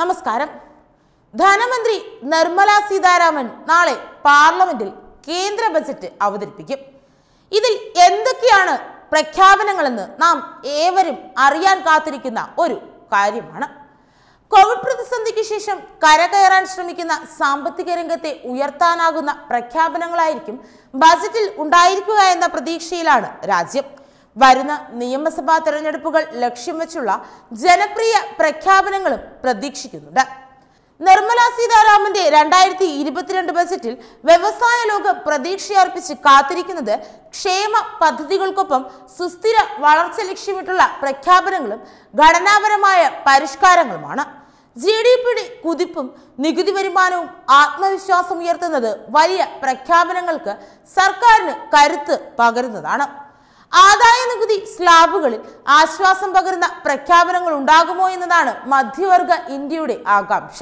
നമസ്കാരം ധനമന്ത്രി നിർമ്മല സീതാരാമൻ നാളെ പാർലമെന്റിൽ കേന്ദ്ര ബജറ്റ് അവതരിപ്പിക്കും ഇതിൽ എന്തൊക്കെയാണ് പ്രഖ്യാപനങ്ങളെന്ന് നാം ഏവരും അറിയാൻ കാത്തിരിക്കുന്ന ഒരു കാര്യമാണ് കോവിഡ് പ്രതിസന്ധിക്ക് ശേഷം കരകയറാൻ ശ്രമിക്കുന്ന സാമ്പത്തിക രംഗത്തെ ഉയർത്താനാകുന്ന പ്രഖ്യാപനങ്ങളായിരിക്കും ബജറ്റിൽ ഉണ്ടായിരിക്കുക എന്ന പ്രതീക്ഷയിലാണ് രാജ്യം വരുന്ന നിയമസഭാ തെരഞ്ഞെടുപ്പുകൾ ലക്ഷ്യം വെച്ചുള്ള ജനപ്രിയ പ്രഖ്യാപനങ്ങളും പ്രതീക്ഷിക്കുന്നുണ്ട് നിർമ്മല സീതാരാമന്റെ രണ്ടായിരത്തി ഇരുപത്തിരണ്ട് ബജറ്റിൽ വ്യവസായ ലോകം പ്രതീക്ഷയർപ്പിച്ച് കാത്തിരിക്കുന്നത് ക്ഷേമ പദ്ധതികൾക്കൊപ്പം സുസ്ഥിര വളർച്ച ലക്ഷ്യമിട്ടുള്ള പ്രഖ്യാപനങ്ങളും ഘടനാപരമായ പരിഷ്കാരങ്ങളുമാണ് ജി ഡി പിയുടെ കുതിപ്പും നികുതി വരുമാനവും ആത്മവിശ്വാസം ഉയർത്തുന്നത് വലിയ പ്രഖ്യാപനങ്ങൾക്ക് സർക്കാരിന് കരുത്ത് പകരുന്നതാണ് ആദായ നികുതി സ്ലാബുകളിൽ ആശ്വാസം പകരുന്ന പ്രഖ്യാപനങ്ങൾ ഉണ്ടാകുമോ എന്നതാണ് മധ്യവർഗ ഇന്ത്യയുടെ ആകാംക്ഷ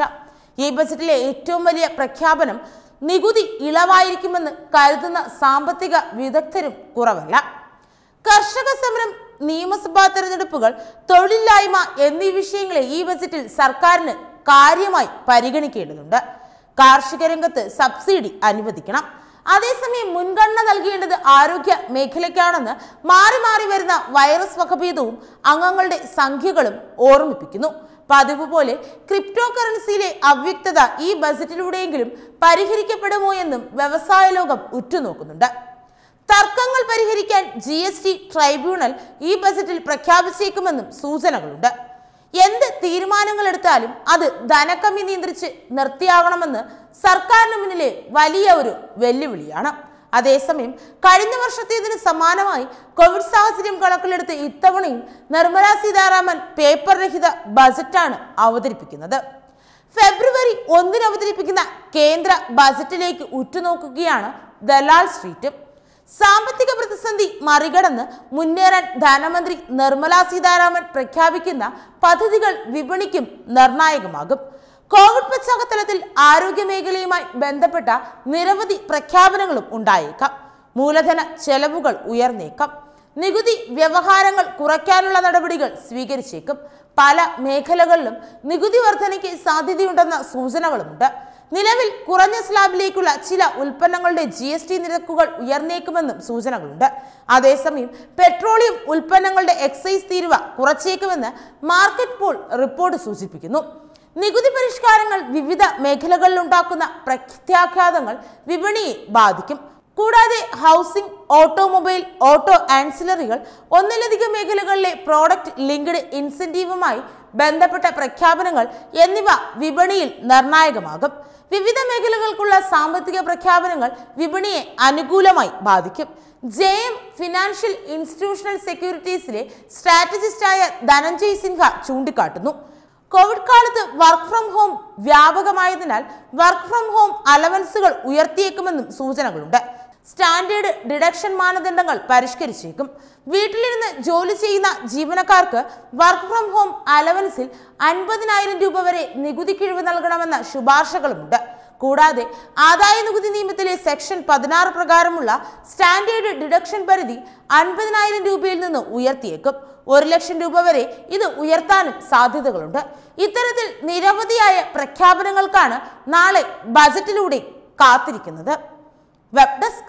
ഈ ബജറ്റിലെ ഏറ്റവും വലിയ പ്രഖ്യാപനം നികുതി ഇളവായിരിക്കുമെന്ന് കരുതുന്ന സാമ്പത്തിക വിദഗ്ധരും കുറവല്ല കർഷക സമരം നിയമസഭാ തെരഞ്ഞെടുപ്പുകൾ തൊഴിലില്ലായ്മ എന്നീ വിഷയങ്ങളെ ഈ ബജറ്റിൽ സർക്കാരിന് കാര്യമായി പരിഗണിക്കേണ്ടതുണ്ട് കാർഷിക രംഗത്ത് സബ്സിഡി അനുവദിക്കണം അതേസമയം മുൻഗണന നൽകേണ്ടത് ആരോഗ്യ മേഖലയ്ക്കാണെന്ന് മാറി മാറി വരുന്ന വൈറസ് വകഭേദവും അംഗങ്ങളുടെ സംഖ്യകളും ഓർമ്മിപ്പിക്കുന്നു പതിവ് പോലെ ക്രിപ്റ്റോ കറൻസിയിലെ അവ്യക്തത ഈ ബജറ്റിലൂടെയെങ്കിലും പരിഹരിക്കപ്പെടുമോ എന്നും വ്യവസായ ലോകം ഉറ്റുനോക്കുന്നുണ്ട് തർക്കങ്ങൾ പരിഹരിക്കാൻ ജി ട്രൈബ്യൂണൽ ഈ ബജറ്റിൽ പ്രഖ്യാപിച്ചേക്കുമെന്നും സൂചനകളുണ്ട് എന്ത് തീരുമാനങ്ങൾ എടുത്താലും അത് ധനക്കമ്മി നിയന്ത്രിച്ച് നിർത്തിയാകണമെന്ന് സർക്കാരിന് മുന്നിലെ വലിയ ഒരു വെല്ലുവിളിയാണ് അതേസമയം കഴിഞ്ഞ വർഷത്തേതിന് സമാനമായി കോവിഡ് സാഹചര്യം കണക്കിലെടുത്ത് ഇത്തവണയും നിർമ്മലാ സീതാരാമൻ പേപ്പർ രഹിത ബജറ്റാണ് അവതരിപ്പിക്കുന്നത് ഫെബ്രുവരി ഒന്നിന് അവതരിപ്പിക്കുന്ന കേന്ദ്ര ബജറ്റിലേക്ക് ഉറ്റുനോക്കുകയാണ് ദലാൽ സ്ട്രീറ്റ് സാമ്പത്തിക പ്രതിസന്ധി മറികടന്ന് മുന്നേറാൻ ധനമന്ത്രി നിർമ്മല സീതാരാമൻ പ്രഖ്യാപിക്കുന്ന പദ്ധതികൾ വിപണിക്കും നിർണായകമാകും കോവിഡ് പശ്ചാത്തലത്തിൽ മേഖലയുമായി ബന്ധപ്പെട്ട നിരവധി പ്രഖ്യാപനങ്ങളും ഉണ്ടായേക്കാം മൂലധന ചെലവുകൾ ഉയർന്നേക്കാം നികുതി വ്യവഹാരങ്ങൾ കുറയ്ക്കാനുള്ള നടപടികൾ സ്വീകരിച്ചേക്കും പല മേഖലകളിലും നികുതി വർധനയ്ക്ക് സാധ്യതയുണ്ടെന്ന സൂചനകളുമുണ്ട് നിലവിൽ കുറഞ്ഞ സ്ലാബിലേക്കുള്ള ചില ഉൽപ്പന്നങ്ങളുടെ ജി എസ് ടി നിരക്കുകൾ ഉയർന്നേക്കുമെന്നും സൂചനകളുണ്ട് അതേസമയം പെട്രോളിയം ഉൽപ്പന്നങ്ങളുടെ എക്സൈസ് തീരുവ കുറച്ചേക്കുമെന്ന് മാർക്കറ്റ് പോൾ റിപ്പോർട്ട് സൂചിപ്പിക്കുന്നു നികുതി പരിഷ്കാരങ്ങൾ വിവിധ മേഖലകളിൽ ഉണ്ടാക്കുന്ന പ്രത്യാഘാതങ്ങൾ വിപണിയെ ബാധിക്കും കൂടാതെ ഹൗസിംഗ് ഓട്ടോമൊബൈൽ ഓട്ടോ ആൻസിലറികൾ ഒന്നിലധികം മേഖലകളിലെ പ്രോഡക്റ്റ് ലിങ്ക്ഡ് ഇൻസെൻറ്റീവുമായി ബന്ധപ്പെട്ട പ്രഖ്യാപനങ്ങൾ എന്നിവ വിപണിയിൽ നിർണായകമാകും വിവിധ മേഖലകൾക്കുള്ള സാമ്പത്തിക പ്രഖ്യാപനങ്ങൾ വിപണിയെ അനുകൂലമായി ബാധിക്കും ജെ എം ഫിനാൻഷ്യൽ ഇൻസ്റ്റിറ്റ്യൂഷണൽ സെക്യൂരിറ്റീസിലെ സ്ട്രാറ്റജിസ്റ്റായ ധനഞ്ജയ് സിൻഹ ചൂണ്ടിക്കാട്ടുന്നു കോവിഡ് കാലത്ത് വർക്ക് ഫ്രം ഹോം വ്യാപകമായതിനാൽ വർക്ക് ഫ്രം ഹോം അലവൻസുകൾ ഉയർത്തിയേക്കുമെന്നും സൂചനകളുണ്ട് സ്റ്റാൻഡേർഡ് ഡിഡക്ഷൻ മാനദണ്ഡങ്ങൾ പരിഷ്കരിച്ചേക്കും വീട്ടിലിരുന്ന് ജോലി ചെയ്യുന്ന ജീവനക്കാർക്ക് വർക്ക് ഫ്രം ഹോം അലവൻസിൽ അൻപതിനായിരം രൂപ വരെ നികുതി കിഴിവ് നൽകണമെന്ന ശുപാർശകളുമുണ്ട് കൂടാതെ ആദായ നികുതി നിയമത്തിലെ സെക്ഷൻ പതിനാറ് പ്രകാരമുള്ള സ്റ്റാൻഡേർഡ് ഡിഡക്ഷൻ പരിധി അൻപതിനായിരം രൂപയിൽ നിന്ന് ഉയർത്തിയേക്കും ഒരു ലക്ഷം രൂപ വരെ ഇത് ഉയർത്താനും സാധ്യതകളുണ്ട് ഇത്തരത്തിൽ നിരവധിയായ പ്രഖ്യാപനങ്ങൾക്കാണ് നാളെ ബജറ്റിലൂടെ കാത്തിരിക്കുന്നത് വെബ് ഡെസ്ക്